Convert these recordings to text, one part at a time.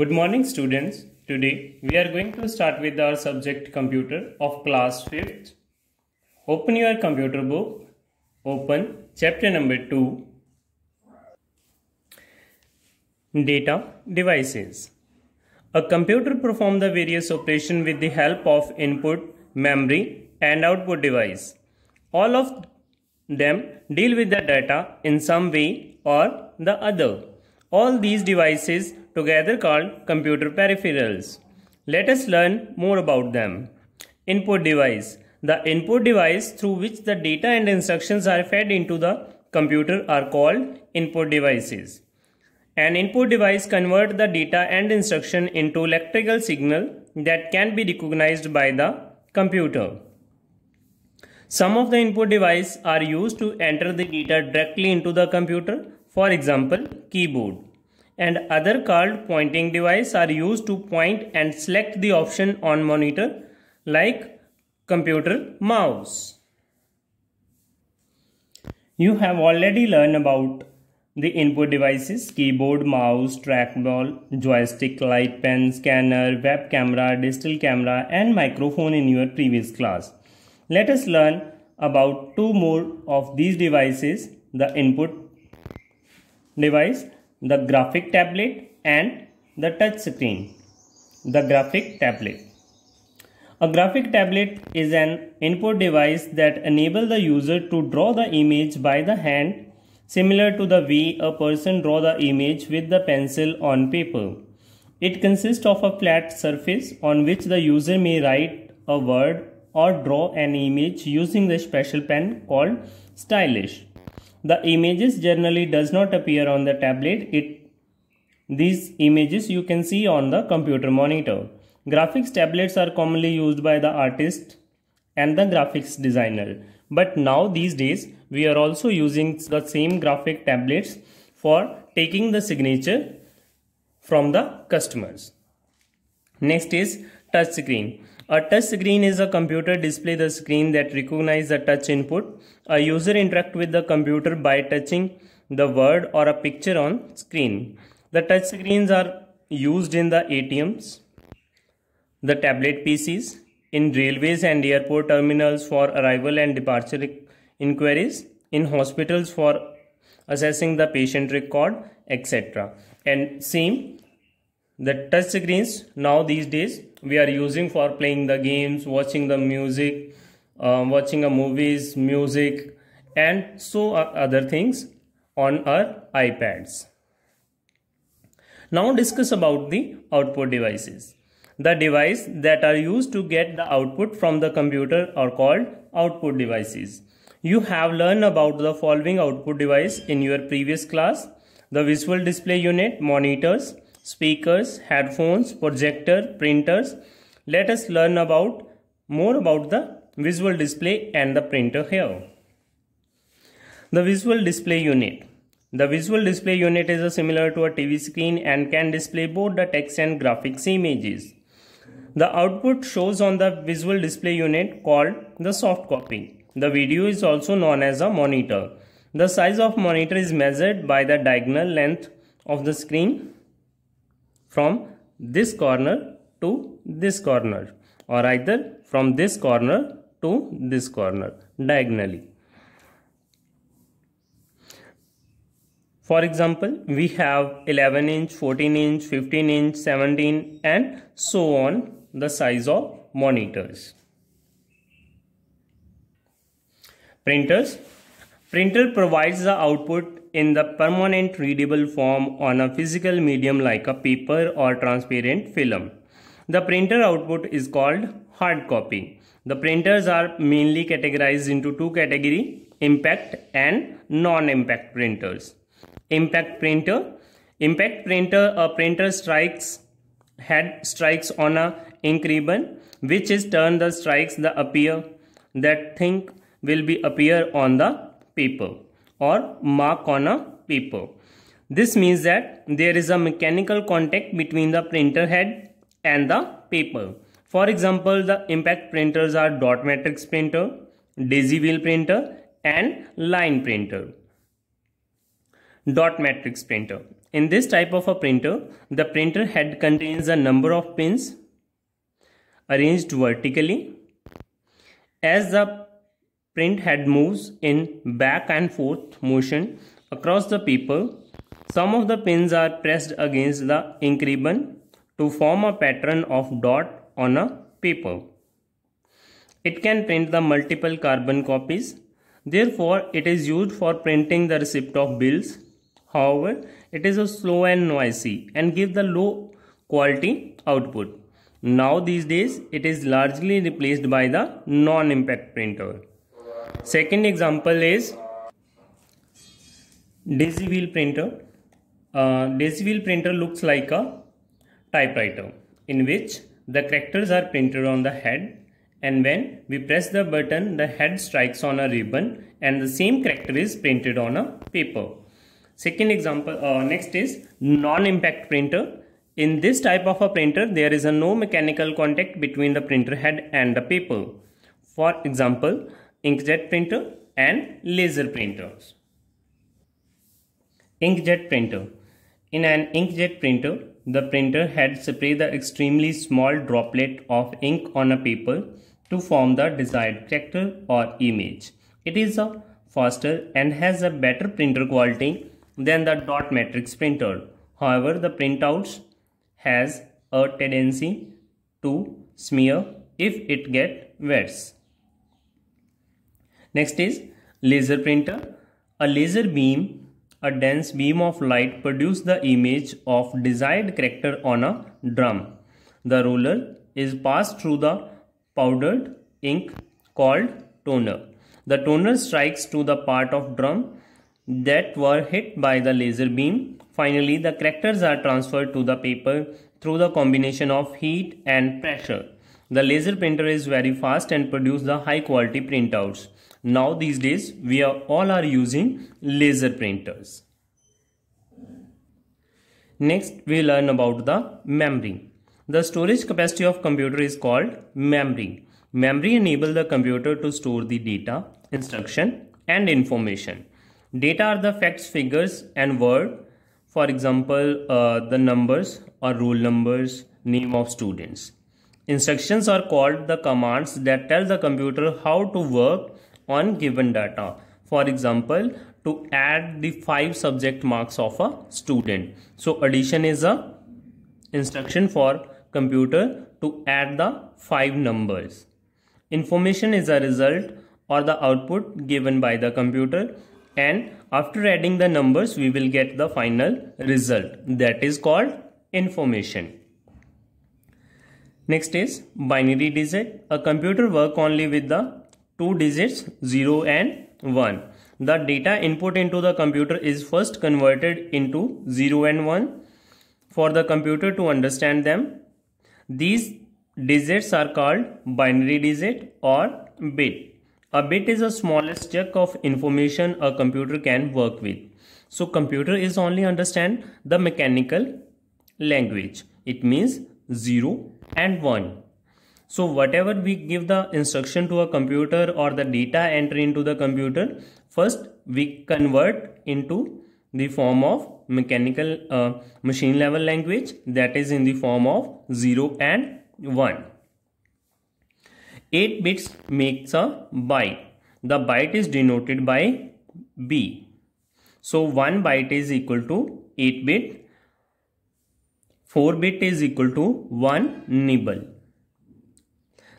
Good morning students. Today we are going to start with our subject computer of class 5th. Open your computer book. Open chapter number 2. Data devices. A computer performs the various operations with the help of input, memory and output device. All of them deal with the data in some way or the other. All these devices together called computer peripherals. Let us learn more about them. Input device. The input device through which the data and instructions are fed into the computer are called input devices. An input device converts the data and instruction into electrical signal that can be recognized by the computer. Some of the input devices are used to enter the data directly into the computer, for example, keyboard and other called pointing device are used to point and select the option on monitor like computer mouse. You have already learned about the input devices keyboard, mouse, trackball, joystick, light pen, scanner, web camera, digital camera and microphone in your previous class. Let us learn about two more of these devices the input device the graphic tablet and the touch screen. The graphic tablet. A graphic tablet is an input device that enable the user to draw the image by the hand similar to the way a person draw the image with the pencil on paper. It consists of a flat surface on which the user may write a word or draw an image using the special pen called stylus the images generally does not appear on the tablet it these images you can see on the computer monitor graphics tablets are commonly used by the artist and the graphics designer but now these days we are also using the same graphic tablets for taking the signature from the customers next is touch screen a touch screen is a computer display the screen that recognize the touch input a user interacts with the computer by touching the word or a picture on screen. The touch screens are used in the ATMs, the tablet PCs, in railways and airport terminals for arrival and departure inquiries, in hospitals for assessing the patient record, etc. And same, the touch screens now these days we are using for playing the games, watching the music, um, watching a movies, music, and so other things on our iPads. Now discuss about the output devices. The device that are used to get the output from the computer are called output devices. You have learned about the following output device in your previous class. The visual display unit, monitors, speakers, headphones, projector, printers. Let us learn about more about the visual display and the printer here. The visual display unit. The visual display unit is similar to a TV screen and can display both the text and graphics images. The output shows on the visual display unit called the soft copy. The video is also known as a monitor. The size of monitor is measured by the diagonal length of the screen from this corner to this corner or either from this corner to this corner diagonally. For example, we have 11 inch, 14 inch, 15 inch, 17 and so on the size of monitors. Printers. Printer provides the output in the permanent readable form on a physical medium like a paper or transparent film. The printer output is called hard copy. The printers are mainly categorized into two category impact and non-impact printers. Impact printer impact printer a printer strikes head strikes on a ink ribbon which is turn the strikes the appear that thing will be appear on the paper or mark on a paper. This means that there is a mechanical contact between the printer head and the paper. For example, the impact printers are dot matrix printer, daisy wheel printer and line printer. Dot matrix printer. In this type of a printer, the printer head contains a number of pins arranged vertically. As the print head moves in back and forth motion across the paper, some of the pins are pressed against the ink ribbon to form a pattern of dot on a paper. It can print the multiple carbon copies. Therefore, it is used for printing the receipt of bills. However, it is a slow and noisy and give the low quality output. Now these days, it is largely replaced by the non-impact printer. Second example is Daisy Wheel Printer. Uh, Daisy Wheel Printer looks like a typewriter in which the characters are printed on the head and when we press the button the head strikes on a ribbon and the same character is printed on a paper. Second example uh, next is non-impact printer. In this type of a printer there is a no mechanical contact between the printer head and the paper. For example inkjet printer and laser printers. Inkjet printer. In an inkjet printer the printer had sprayed the extremely small droplet of ink on a paper to form the desired character or image. It is a faster and has a better printer quality than the dot matrix printer. However, the printouts has a tendency to smear if it get wet. Next is laser printer. A laser beam a dense beam of light produces the image of desired character on a drum. The roller is passed through the powdered ink called toner. The toner strikes to the part of drum that were hit by the laser beam. Finally, the characters are transferred to the paper through the combination of heat and pressure. The laser printer is very fast and produces the high quality printouts. Now these days we are all are using laser printers. Next we learn about the memory. The storage capacity of computer is called memory. Memory enable the computer to store the data, instruction and information. Data are the facts, figures and word. For example, uh, the numbers or roll numbers, name of students. Instructions are called the commands that tell the computer how to work on given data. For example, to add the five subject marks of a student. So addition is a instruction for computer to add the five numbers. Information is a result or the output given by the computer and after adding the numbers we will get the final result that is called information. Next is binary digit. A computer work only with the two digits 0 and 1. The data input into the computer is first converted into 0 and 1 for the computer to understand them. These digits are called binary digit or bit. A bit is the smallest chunk of information a computer can work with. So computer is only understand the mechanical language. It means 0 and 1. So whatever we give the instruction to a computer or the data enter into the computer, first we convert into the form of mechanical uh, machine level language that is in the form of 0 and 1. 8 bits makes a byte. The byte is denoted by B. So 1 byte is equal to 8 bit. 4 bit is equal to 1 nibble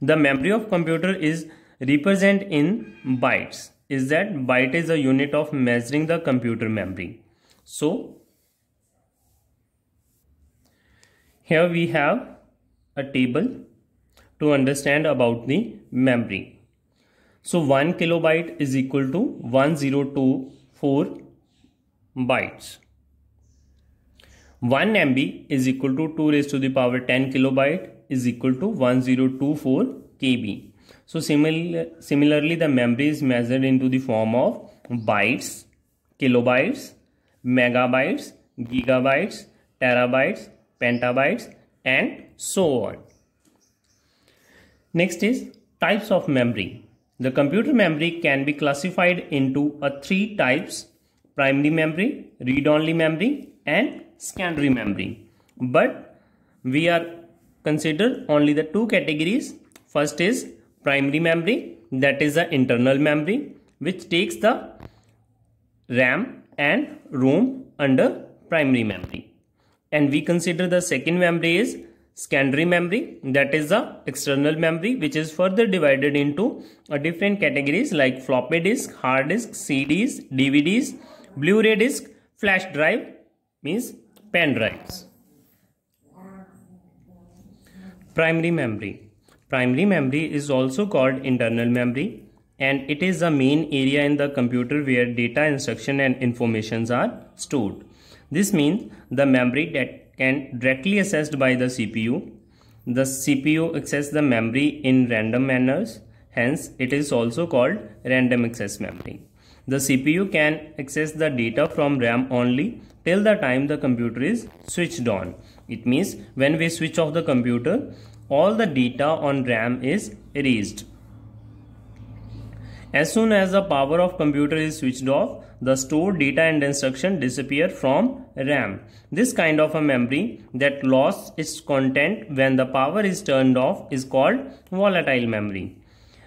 the memory of computer is represent in bytes is that byte is a unit of measuring the computer memory so here we have a table to understand about the memory so 1 kilobyte is equal to 1024 bytes 1 MB is equal to 2 raised to the power 10 kilobyte is equal to 1024 kb. So simil similarly the memory is measured into the form of bytes, kilobytes, megabytes, gigabytes, terabytes, petabytes and so on. Next is types of memory. The computer memory can be classified into a three types primary memory, read-only memory and secondary memory. But we are Consider only the two categories. First is primary memory that is the internal memory which takes the RAM and ROM under primary memory. And we consider the second memory is secondary memory that is the external memory which is further divided into different categories like floppy disk, hard disk, CDs, DVDs, Blu-ray disk, flash drive means pen drives. Primary memory. Primary memory is also called internal memory and it is the main area in the computer where data, instruction and informations are stored. This means the memory that can directly accessed by the CPU. The CPU access the memory in random manners. Hence, it is also called random access memory. The CPU can access the data from RAM only till the time the computer is switched on it means when we switch off the computer, all the data on RAM is erased. As soon as the power of computer is switched off, the stored data and instruction disappear from RAM. This kind of a memory that lost its content when the power is turned off is called volatile memory.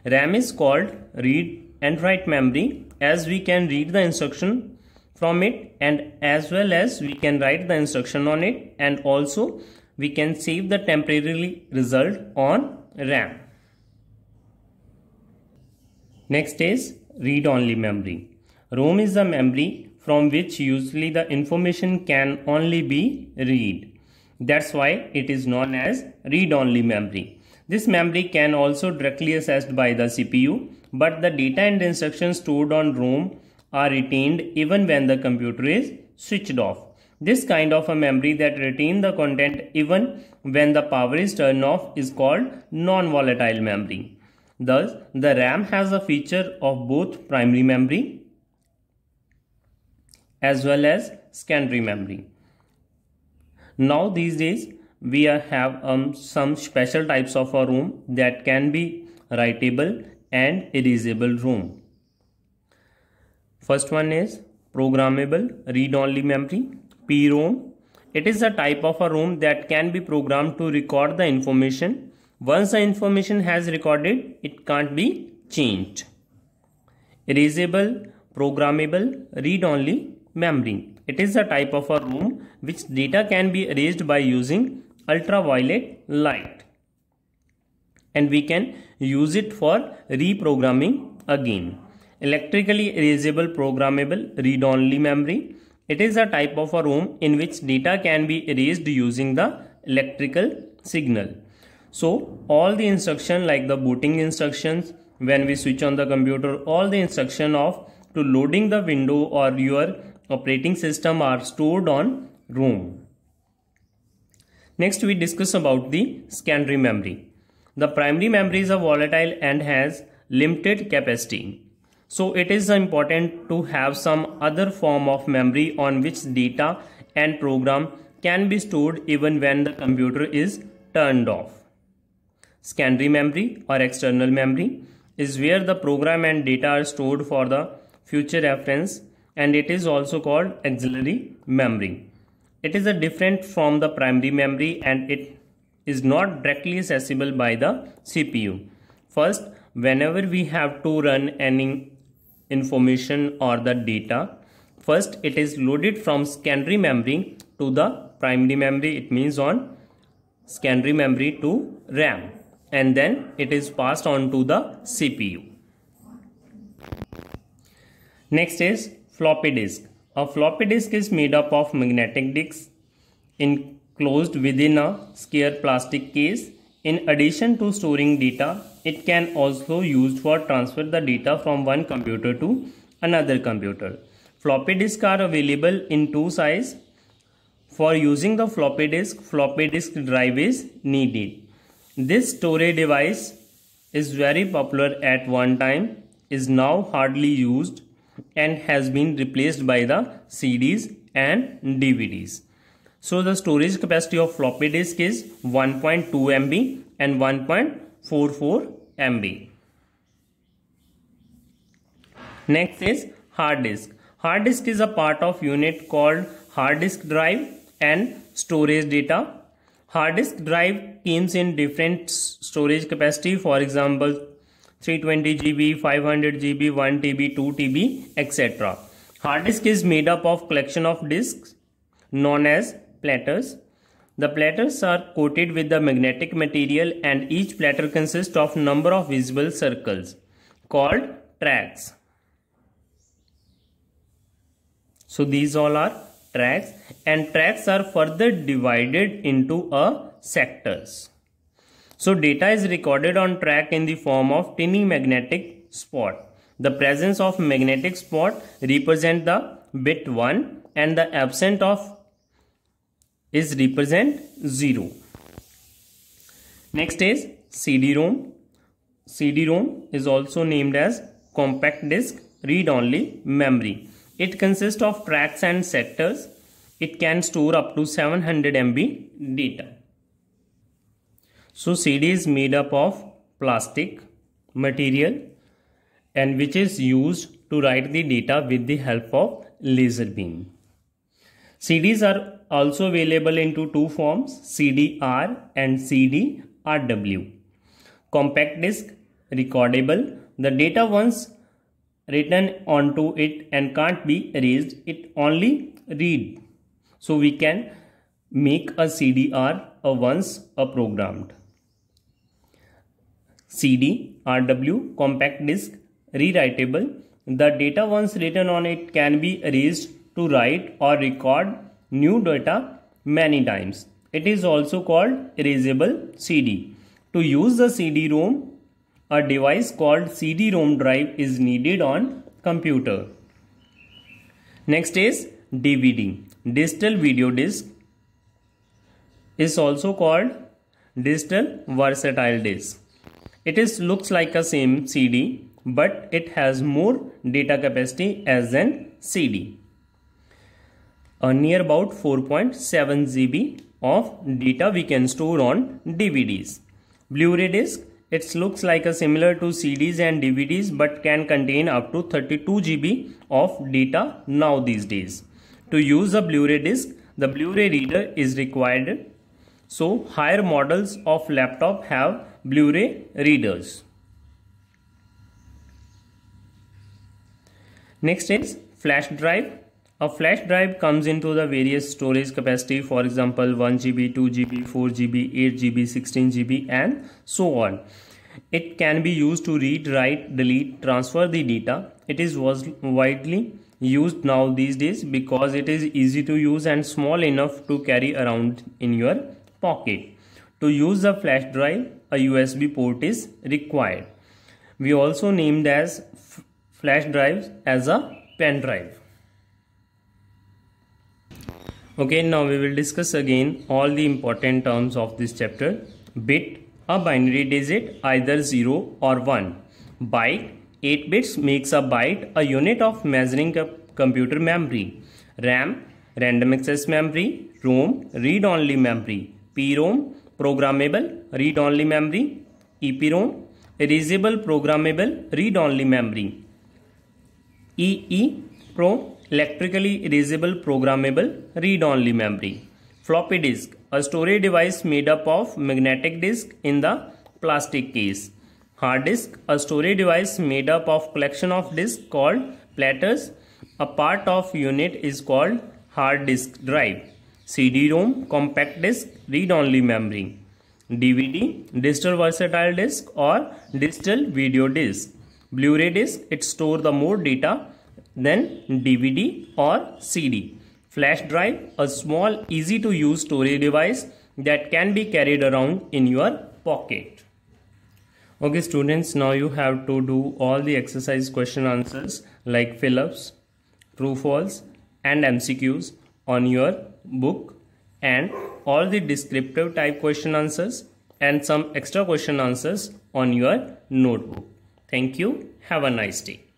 RAM is called read and write memory as we can read the instruction from it and as well as we can write the instruction on it and also we can save the temporary result on RAM. Next is read-only memory. ROM is the memory from which usually the information can only be read. That's why it is known as read-only memory. This memory can also directly accessed by the CPU, but the data and instructions stored on ROM are retained even when the computer is switched off. This kind of a memory that retains the content even when the power is turned off is called non-volatile memory. Thus, the RAM has a feature of both primary memory as well as secondary memory. Now these days, we have um, some special types of a room that can be writable and erasable room. First one is programmable read-only memory, PROM. It is a type of a ROM that can be programmed to record the information. Once the information has recorded, it can't be changed. Erasable, programmable, read-only memory. It is a type of a room which data can be erased by using ultraviolet light. And we can use it for reprogramming again. Electrically erasable programmable read-only memory. It is a type of a ROM in which data can be erased using the electrical signal. So all the instruction like the booting instructions when we switch on the computer all the instruction of to loading the window or your operating system are stored on ROM. Next we discuss about the secondary memory. The primary memory is a volatile and has limited capacity. So it is important to have some other form of memory on which data and program can be stored even when the computer is turned off. Secondary memory or external memory is where the program and data are stored for the future reference and it is also called auxiliary memory. It is a different from the primary memory and it is not directly accessible by the CPU. First, whenever we have to run any information or the data. First, it is loaded from secondary memory to the primary memory. It means on secondary memory to RAM and then it is passed on to the CPU. Next is floppy disk. A floppy disk is made up of magnetic disks enclosed within a square plastic case. In addition to storing data, it can also used for transfer the data from one computer to another computer. Floppy disks are available in two size. For using the floppy disk, floppy disk drive is needed. This storage device is very popular at one time, is now hardly used and has been replaced by the CDs and DVDs. So the storage capacity of floppy disk is 1.2 MB and 1. 44 MB. Next is hard disk. Hard disk is a part of unit called hard disk drive and storage data. Hard disk drive comes in different storage capacity for example 320 GB, 500 GB, 1 TB, 2 TB etc. Hard disk is made up of collection of disks known as platters the platters are coated with the magnetic material and each platter consists of number of visible circles called tracks. So these all are tracks and tracks are further divided into a sectors. So data is recorded on track in the form of tiny magnetic spot. The presence of magnetic spot represent the bit 1 and the absence of is represent 0. Next is CD-ROM. CD-ROM is also named as compact disc read-only memory. It consists of tracks and sectors. It can store up to 700 MB data. So CD is made up of plastic material and which is used to write the data with the help of laser beam. CDs are also available into two forms CDR and CDRW. Compact disc, recordable. The data once written onto it and can't be erased, it only read. So we can make a CDR a once a programmed. CD, RW, compact disc, rewritable. The data once written on it can be erased to write or record new data many times. It is also called erasable CD. To use the CD-ROM, a device called CD-ROM drive is needed on computer. Next is DVD, digital video disc is also called digital versatile disc. It is looks like a same CD but it has more data capacity as an CD. A uh, near about 4.7 GB of data we can store on DVDs. Blu-ray disc, it looks like a similar to CDs and DVDs but can contain up to 32 GB of data now these days. To use a Blu-ray disc, the Blu-ray reader is required. So higher models of laptop have Blu-ray readers. Next is flash drive a flash drive comes into the various storage capacity for example 1GB, 2GB, 4GB, 8GB, 16GB and so on. It can be used to read, write, delete, transfer the data. It is widely used now these days because it is easy to use and small enough to carry around in your pocket. To use the flash drive, a USB port is required. We also named as flash drives as a pen drive. Okay, now we will discuss again all the important terms of this chapter. Bit, a binary digit either 0 or 1. Byte, 8 bits makes a byte a unit of measuring computer memory. RAM, random access memory. ROM, read-only memory. PROM, programmable read-only memory. EPROM, erasable programmable read-only memory. EEPROM, electrically erasable programmable read-only memory. Floppy disk, a storage device made up of magnetic disk in the plastic case. Hard disk, a storage device made up of collection of disks called platters. A part of unit is called hard disk drive. CD-ROM, compact disk, read-only memory. DVD, digital versatile disk or digital video disk. Blu-ray disk, it store the more data then DVD or CD. Flash drive, a small easy to use storage device that can be carried around in your pocket. Okay students, now you have to do all the exercise question answers like fill-ups, true false and MCQs on your book and all the descriptive type question answers and some extra question answers on your notebook. Thank you. Have a nice day.